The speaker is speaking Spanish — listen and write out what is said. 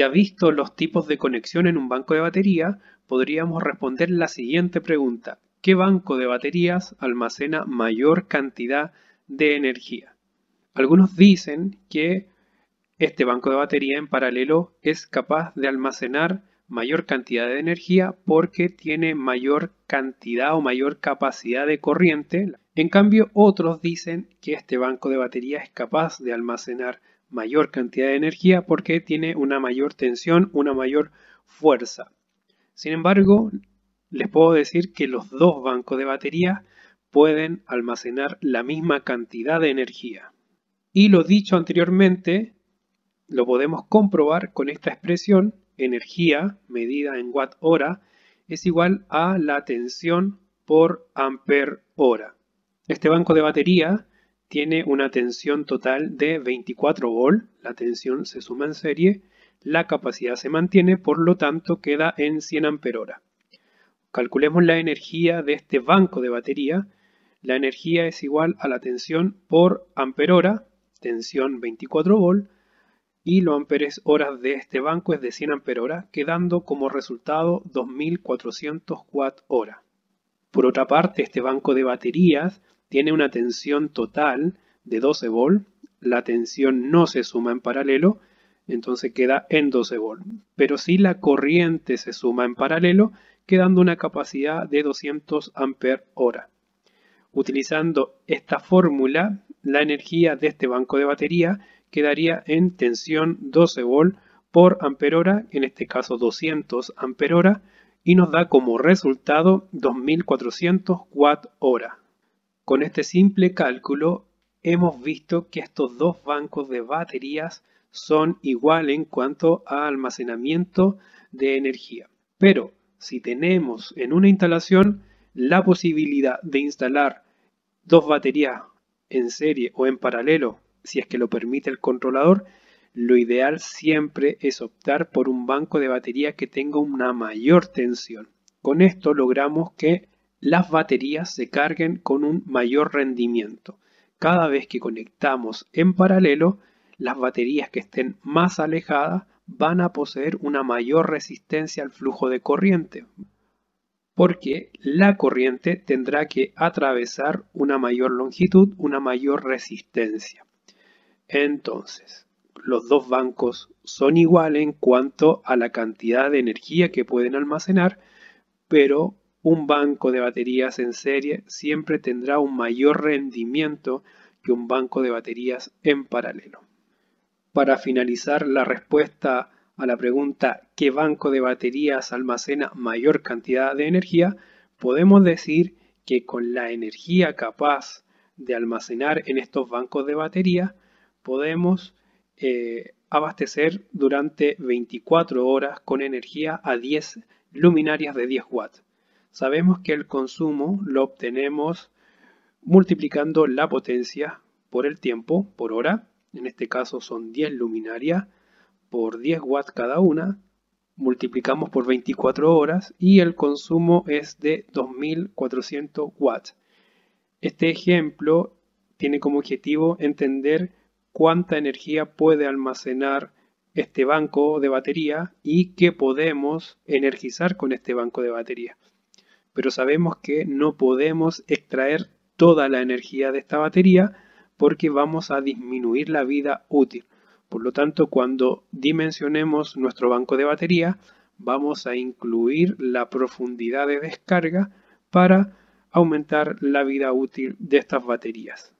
Ya visto los tipos de conexión en un banco de batería, podríamos responder la siguiente pregunta. ¿Qué banco de baterías almacena mayor cantidad de energía? Algunos dicen que este banco de batería en paralelo es capaz de almacenar mayor cantidad de energía porque tiene mayor cantidad o mayor capacidad de corriente. En cambio, otros dicen que este banco de batería es capaz de almacenar mayor cantidad de energía porque tiene una mayor tensión, una mayor fuerza. Sin embargo, les puedo decir que los dos bancos de batería pueden almacenar la misma cantidad de energía. Y lo dicho anteriormente, lo podemos comprobar con esta expresión, energía medida en watt hora es igual a la tensión por amper hora. Este banco de batería tiene una tensión total de 24 volt, la tensión se suma en serie, la capacidad se mantiene, por lo tanto queda en 100 amperora. Calculemos la energía de este banco de batería. La energía es igual a la tensión por amperora, tensión 24 volt, y los amperes horas de este banco es de 100 amperora, quedando como resultado 2400 wh Por otra parte, este banco de baterías tiene una tensión total de 12 volt, la tensión no se suma en paralelo, entonces queda en 12 volt. Pero si la corriente se suma en paralelo, quedando una capacidad de 200 amper hora. Utilizando esta fórmula, la energía de este banco de batería quedaría en tensión 12 volt por amper hora, en este caso 200 amper hora, y nos da como resultado 2400 watt hora. Con este simple cálculo hemos visto que estos dos bancos de baterías son iguales en cuanto a almacenamiento de energía. Pero si tenemos en una instalación la posibilidad de instalar dos baterías en serie o en paralelo, si es que lo permite el controlador, lo ideal siempre es optar por un banco de batería que tenga una mayor tensión. Con esto logramos que las baterías se carguen con un mayor rendimiento. Cada vez que conectamos en paralelo, las baterías que estén más alejadas van a poseer una mayor resistencia al flujo de corriente, porque la corriente tendrá que atravesar una mayor longitud, una mayor resistencia. Entonces, los dos bancos son iguales en cuanto a la cantidad de energía que pueden almacenar, pero un banco de baterías en serie siempre tendrá un mayor rendimiento que un banco de baterías en paralelo. Para finalizar la respuesta a la pregunta ¿qué banco de baterías almacena mayor cantidad de energía? podemos decir que con la energía capaz de almacenar en estos bancos de batería podemos eh, abastecer durante 24 horas con energía a 10 luminarias de 10 watts. Sabemos que el consumo lo obtenemos multiplicando la potencia por el tiempo, por hora, en este caso son 10 luminarias, por 10 watts cada una, multiplicamos por 24 horas y el consumo es de 2400 watts. Este ejemplo tiene como objetivo entender cuánta energía puede almacenar este banco de batería y qué podemos energizar con este banco de batería pero sabemos que no podemos extraer toda la energía de esta batería porque vamos a disminuir la vida útil. Por lo tanto, cuando dimensionemos nuestro banco de batería, vamos a incluir la profundidad de descarga para aumentar la vida útil de estas baterías.